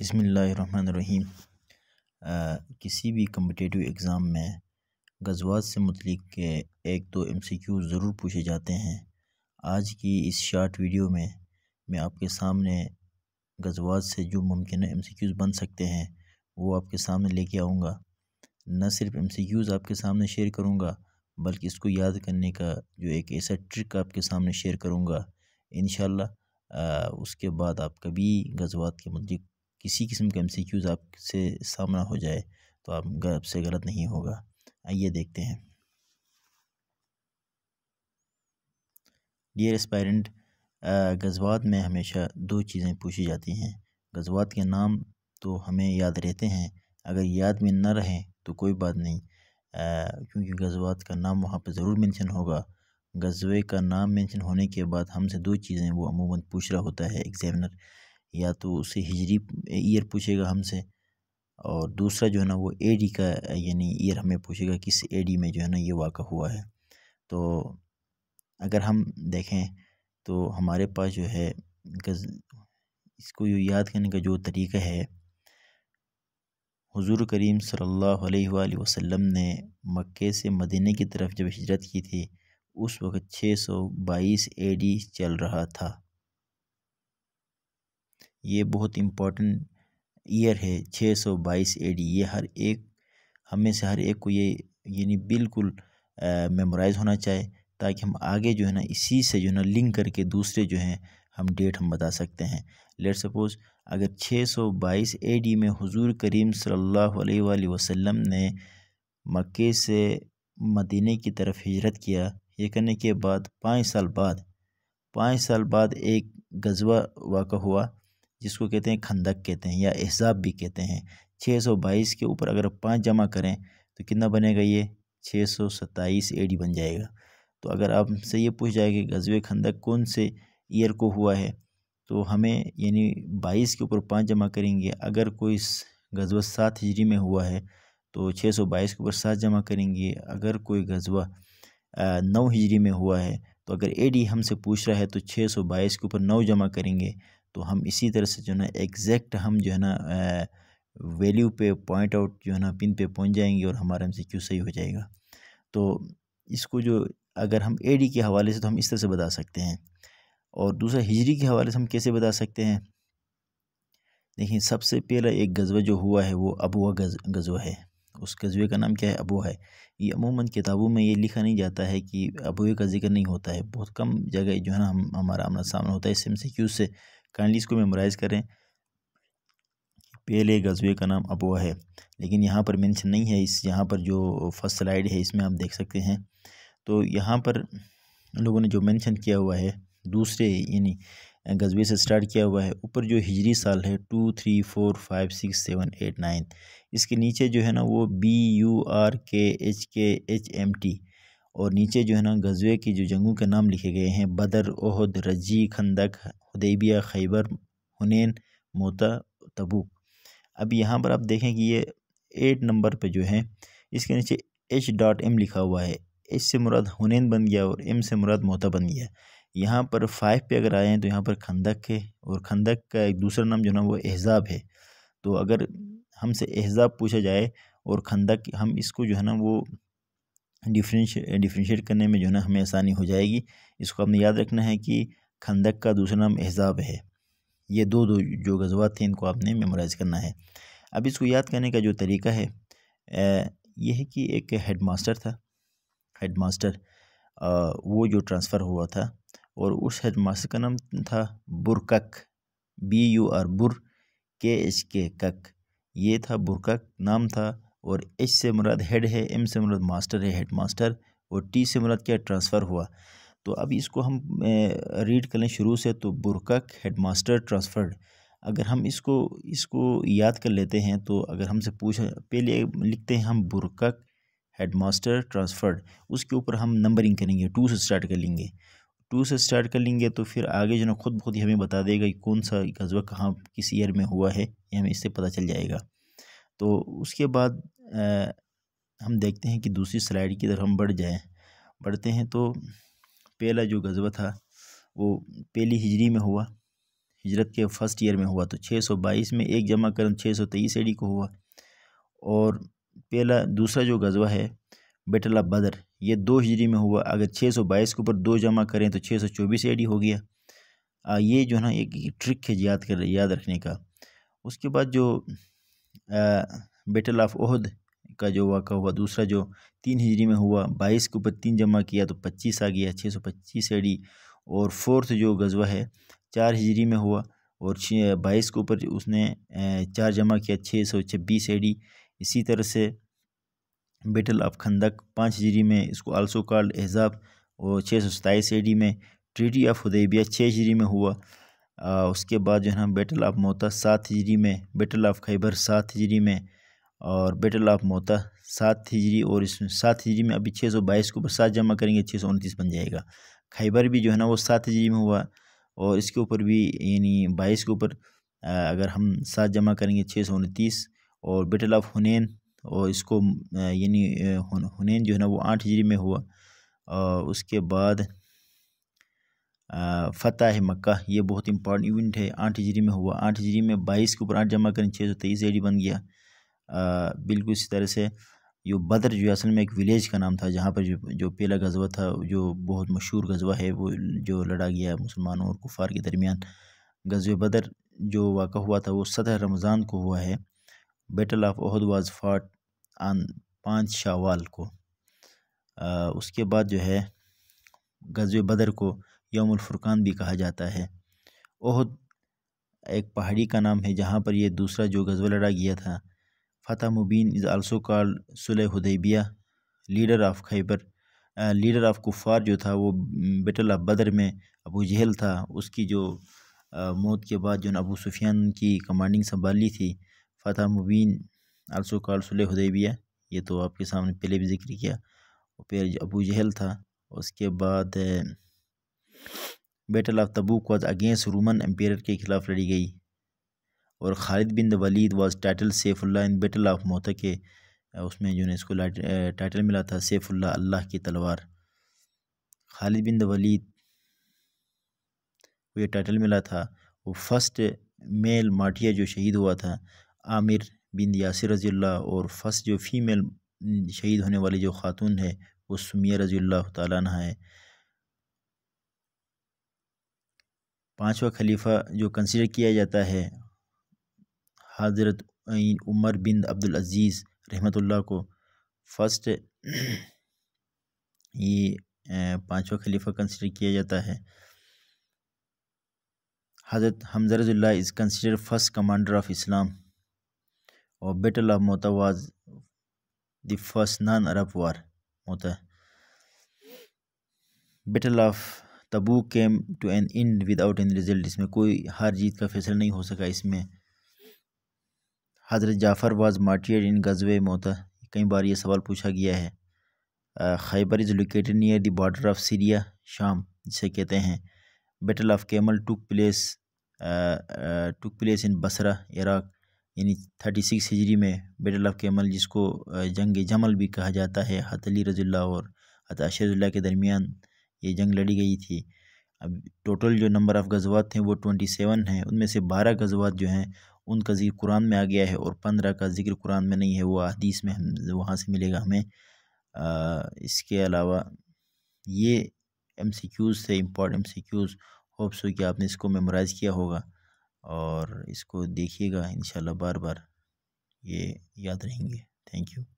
बसमीम किसी भी कम्पटेटिव एग्ज़ाम में गजवात से मतलब के एक दो एम सी क्यू ज़रूर पूछे जाते हैं आज की इस शार्ट वीडियो में मैं आपके सामने गजवात से जो मुमकिन एम सी क्यूज़ बन सकते हैं वो आपके सामने लेके आऊँगा न सिर्फ एम सी क्यूज़ आपके सामने शेयर करूँगा बल्कि इसको याद करने का जो एक ऐसा ट्रिक आपके सामने शेयर करूँगा इन उसके बाद आप कभी गजवात के मतलब किसी किस्म के क्यूज़ आपसे सामना हो जाए तो आप आपसे गलत नहीं होगा आइए देखते हैं डियर एस्पायरेंट गजवात में हमेशा दो चीज़ें पूछी जाती हैं गजवात के नाम तो हमें याद रहते हैं अगर याद में न रहें तो कोई बात नहीं आ, क्योंकि गजवात का नाम वहाँ पर ज़रूर मेंशन होगा गजवे का नाम मेंशन होने के बाद हमसे दो चीज़ें वो अमूमन पूछ रहा होता है एग्जामिनर या तो उसे हिजरी ईयर पूछेगा हमसे और दूसरा जो है ना वो एडी का यानी ईयर हमें पूछेगा किस एडी में जो है ना ये वाक़ हुआ है तो अगर हम देखें तो हमारे पास जो है इसको जो याद करने का जो तरीका है हुजूर करीम सल्लल्लाहु अलैहि वसल्लम ने मक्के से मदीने की तरफ जब हिजरत की थी उस वक़्त 622 एडी चल रहा था ये बहुत इम्पोर्टेंट ईयर है छः सौ बाईस ए डी ये हर एक हमें से हर एक को ये यानी बिल्कुल मेमोराइज होना चाहिए ताकि हम आगे जो है ना इसी से जो है ना लिंक करके दूसरे जो हैं हम डेट हम बता सकते हैं लेट सपोज़ अगर 622 एडी में हुजूर करीम सल्लल्लाहु अलैहि वसल्लम ने मक्के से मदीने की तरफ हिजरत किया ये करने के बाद पाँच साल बाद पाँच साल बाद एक गजवा वाक़ हुआ जिसको कहते हैं खंदक कहते हैं या एहसाब भी कहते हैं छः सौ बाईस के ऊपर अगर पाँच जमा करें तो कितना बनेगा ये छः सौ सत्ताईस ए डी बन जाएगा तो अगर आपसे ये पूछ जाए कि गजवे खंदक कौन से ईयर को हुआ है तो हमें यानी बाईस के ऊपर पाँच जमा करेंगे अगर कोई गजवा सात हिजरी में हुआ है तो छः सौ बाईस के ऊपर सात जमा करेंगे अगर कोई गजवा नौ हिजरी में हुआ है तो अगर ए डी हमसे पूछ रहा है तो छः सौ बाईस के ऊपर नौ जमा करेंगे तो हम इसी तरह से जो है ना एग्जैक्ट हम जो है ना वैल्यू पे पॉइंट आउट जो है ना पिन पे पहुंच जाएंगे और हमारा एम सही हो जाएगा तो इसको जो अगर हम ए के हवाले से तो हम इस तरह से बता सकते हैं और दूसरा हिजरी के हवाले से हम कैसे बता सकते हैं देखिए सबसे पहला एक गजवा जो हुआ है वो अबुआ गज गजवा है उस गजवे का नाम क्या है अबुआ है ये अमूमन किताबों में ये लिखा नहीं जाता है कि अबुए का जिक्र नहीं होता है बहुत कम जगह जो है ना हम हमारा आमना सामना होता है इस एम से काइंडली इसको मेमोराइज़ करें पहले गजबे का नाम अबुआ है लेकिन यहाँ पर मेंशन नहीं है इस यहाँ पर जो फर्स्ट स्लाइड है इसमें आप देख सकते हैं तो यहाँ पर लोगों ने जो मेंशन किया हुआ है दूसरे यानी गजबे से स्टार्ट किया हुआ है ऊपर जो हिजरी साल है two three four five six seven eight nine इसके नीचे जो है ना वो B U R K H K H M T और नीचे जो है ना गज़वे की जो जंगों के नाम लिखे गए हैं बदर ओहद रजी खंदक हदेबिया खैबर हुनैन मोता तबूक अब यहाँ पर आप देखें कि ये एट नंबर पे जो है इसके नीचे एच डॉट एम लिखा हुआ है एच से मुराद हुनैन बन गया और एम से मुराद मोता बन गया यहाँ पर फाइव पे अगर आए हैं तो यहाँ पर खंदक है और खंदक का एक दूसरा नाम जो ना वो एहजाब है तो अगर हमसे एहजाब पूछा जाए और खंदक हम इसको जो है ना वो डिफ्रेंशिएट डिफ्रेंशिएट करने में जो है ना हमें आसानी हो जाएगी इसको हमने याद रखना है कि खंदक का दूसरा नाम एहजाब है ये दो दो जो गजवात थे इनको आपने मेमोराइज़ करना है अब इसको याद करने का जो तरीका है ये है कि एक हेड मास्टर था हेड मास्टर वो जो ट्रांसफ़र हुआ था और उस हेड मास्टर का नाम था बुरकक बी यू आर बुर के एच के कक ये था बुरकक नाम था और एच से मुराद हेड है एम से मुराद मास्टर है हेड मास्टर और टी से मुराद क्या ट्रांसफ़र हुआ तो अब इसको हम रीड कर लें शुरू से तो बुरकक हेड मास्टर ट्रांसफ़र्ड अगर हम इसको इसको याद कर लेते हैं तो अगर हमसे पूछ पहले लिखते हैं हम बुरकक हेड मास्टर ट्रांसफ़र्ड उसके ऊपर हम नंबरिंग करेंगे टू से स्टार्ट कर लेंगे टू से स्टार्ट कर लेंगे तो फिर आगे जो ना खुद बहुत ही हमें बता देगा कि कौन सा गजबा कहाँ किस ईयर में हुआ है ये हमें इससे पता चल जाएगा तो उसके बाद आ, हम देखते हैं कि दूसरी स्लाइड की तरफ हम बढ़ जाएँ बढ़ते हैं तो पहला जो गज़बा था वो पहली हिजरी में हुआ हिजरत के फर्स्ट ईयर में हुआ तो 622 में एक जमा करम सौ एडी को हुआ और पहला दूसरा जो गजबा है बेटला बदर ये दो हिजरी में हुआ अगर 622 के ऊपर दो जमा करें तो 624 एडी हो गया आ, ये जो ना एक ट्रिक है याद कर याद रखने का उसके बाद जो बेटल ऑफ ओहद का जो वाक हुआ दूसरा जो तीन हिजरी में हुआ बाईस के ऊपर तीन जमा किया तो पच्चीस आ गया छः सौ पच्चीस एडी और फोर्थ जो गजवा है चार हिजरी में हुआ और छः बाईस के ऊपर उसने चार जमा किया छः सौ छब्बीस एडी इसी तरह से बेटल ऑफ खंदक पाँच हिजरी में इसको आल्सो कॉल्ड एज़ाब और छः सौ सताईस एडी में ट्रीटी ऑफ हदेबिया छः हिजरी में हुआ उसके बाद जो है ना बेटल ऑफ मोता सात हिजरी में बेटल ऑफ खैबर सात हिजरी में और बेटल ऑफ मोता सात हिजरी और इसमें सात हिजरी में अभी छः सौ बाईस के ऊपर सात जमा करेंगे छः सौ उनतीस बन जाएगा खैबर भी जो है ना वो सात हिजरी में हुआ और इसके ऊपर भी यानी बाईस के ऊपर अगर हम सात जमा करेंगे छः सौ उनतीस और बेटल ऑफ हुनैन और इसको यानी हुनैन जो है ना वो आठ हिजरी में हुआ और उसके बाद फ़तह मक्का ये बहुत इंपॉर्टेंट इवेंट है आठ हिजरी में हुआ आठ हिजरी में बाईस के ऊपर आठ जमा करें छः सौ तेईस एडी बन गया बिल्कुल इसी तरह से यो बदर जो असल में एक विलेज का नाम था जहाँ पर जो जो पहला गजबा था जो बहुत मशहूर गजबा है वो जो लड़ा गया मुसलमानों और कुफार के दरमियान गजब बदर जो वाक़ हुआ था वो सतह रमज़ान को हुआ है बैटल ऑफ अहद वाज फाट आन पाँच शावाल को आ, उसके बाद जो है गजब बदर को यौमुलफ़ुर्क़ान भी कहा जाता है ओहद एक पहाड़ी का नाम है जहाँ पर यह दूसरा जो गज़वा लड़ा गया था फ़तह मुबीन इज़ आल्सो कॉल्ड सुलह हुदैबिया leader of Khaybar leader of कुफ़ार जो था वो बेटल ऑफ बदर में अबू जहल था उसकी जो मौत के बाद जो अबू सुफियान की कमांडिंग संभाली थी फ़तह मुबीन आल्सो कॉल सुलह हुदैबिया ये तो आपके सामने पहले भी जिक्र किया और फिर अबू जहल था उसके बाद battle of Tabuk was against Roman empire के खिलाफ लड़ी गई और Khalid bin Walid was title Saifullah in battle of Mutah के उसमें जो है इसको टाइटल मिला था सैफुल्ला अल्लाह की तलवार खालिद बिन वलीद को ये टाइटल मिला था वो फर्स्ट मेल माठिया जो शहीद हुआ था आमिर बिन यासिर रजील्ला और फर्स्ट जो फीमेल शहीद होने वाली जो खातून है वो सुमिया रजील्ला तैन है पाँचवा खलीफा जो कंसिडर किया जाता है हज़रत उमर बिन अब्दुल अज़ीज़ रहमतुल्लाह को फर्स्ट ये पाँचवा खलीफा कंसिडर किया जाता है हज़रत हमजरजुल्ला is consider first commander of Islam और battle of Mutah was the first non Arab war Mutah battle of Tabuk came to an end without an result इसमें कोई हार जीत का फैसला नहीं हो सका इसमें हज़रत जाफ़र वाज मार्टियर इन गजवे मोता कई बार ये सवाल पूछा गया है Khaybar is located near the border of Syria शाम जिसे कहते हैं battle of camel took place took place in Basra Iraq यानी थर्टी सिक्स हिजरी में बैटल ऑफ केमल जिसको जंग जमल भी कहा जाता है हतली अली रज़ुल्ला और हत अशरुल्ला के दरमियान ये जंग लड़ी गई थी अब टोटल जो नंबर ऑफ़ गजवात थे वो ट्वेंटी सेवन हैं उनमें से बारह गजवात जो हैं उनका जिक्र कुरान में आ गया है और पंद्रह का जिक्र कुरान में नहीं है वो अदीस में हम वहाँ से मिलेगा हमें आ, इसके अलावा ये एम सी क्यूज़ थे important M C Qs hopes हो कि आपने इसको मेमोराइज़ किया होगा और इसको देखिएगा इन बार बार ये याद रहेंगे थैंक यू